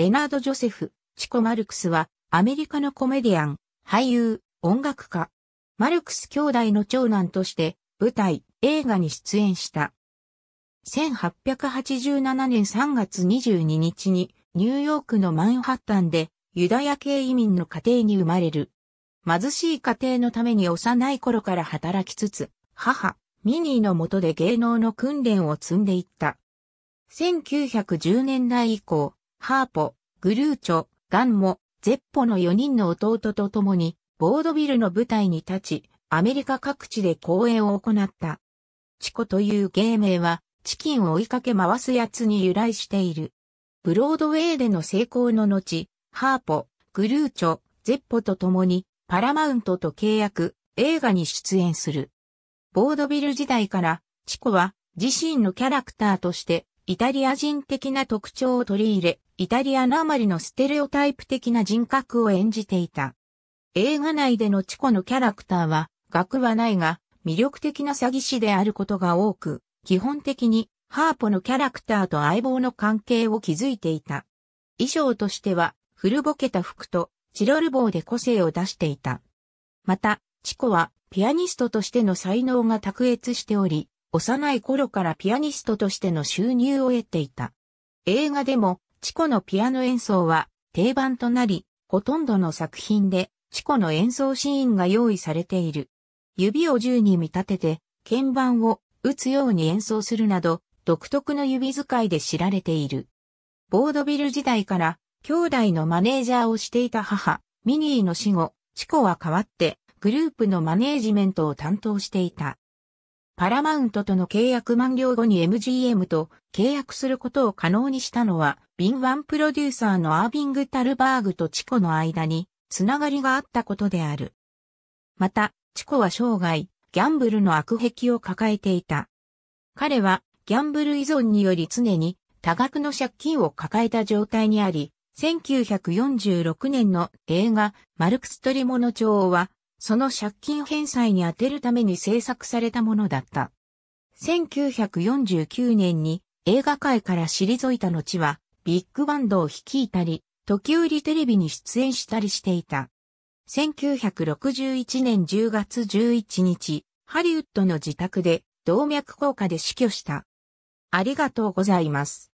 レナード・ジョセフ、チコ・マルクスは、アメリカのコメディアン、俳優、音楽家。マルクス兄弟の長男として、舞台、映画に出演した。1887年3月22日に、ニューヨークのマンハッタンで、ユダヤ系移民の家庭に生まれる。貧しい家庭のために幼い頃から働きつつ、母、ミニーの下で芸能の訓練を積んでいった。1910年代以降、ハーポ、グルーチョ、ガンモ、ゼッポの4人の弟と共に、ボードビルの舞台に立ち、アメリカ各地で公演を行った。チコという芸名は、チキンを追いかけ回すやつに由来している。ブロードウェイでの成功の後、ハーポ、グルーチョ、ゼッポと共に、パラマウントと契約、映画に出演する。ボードビル時代から、チコは自身のキャラクターとしてイタリア人的な特徴を取り入れ、イタリアのあまりのステレオタイプ的な人格を演じていた。映画内でのチコのキャラクターは、学はないが、魅力的な詐欺師であることが多く、基本的に、ハーポのキャラクターと相棒の関係を築いていた。衣装としては、古ぼけた服と、チロル棒で個性を出していた。また、チコは、ピアニストとしての才能が卓越しており、幼い頃からピアニストとしての収入を得ていた。映画でも、チコのピアノ演奏は定番となり、ほとんどの作品でチコの演奏シーンが用意されている。指を銃に見立てて、鍵盤を打つように演奏するなど、独特の指使いで知られている。ボードビル時代から、兄弟のマネージャーをしていた母、ミニーの死後、チコは代わって、グループのマネージメントを担当していた。パラマウントとの契約満了後に MGM と契約することを可能にしたのは、ビンワンプロデューサーのアービング・タルバーグとチコの間に、つながりがあったことである。また、チコは生涯、ギャンブルの悪癖を抱えていた。彼は、ギャンブル依存により常に多額の借金を抱えた状態にあり、1946年の映画、マルクストリモの女王は、その借金返済に充てるために制作されたものだった。1949年に映画界から退いた後は、ビッグバンドを率いたり、時折テレビに出演したりしていた。1961年10月11日、ハリウッドの自宅で動脈硬化で死去した。ありがとうございます。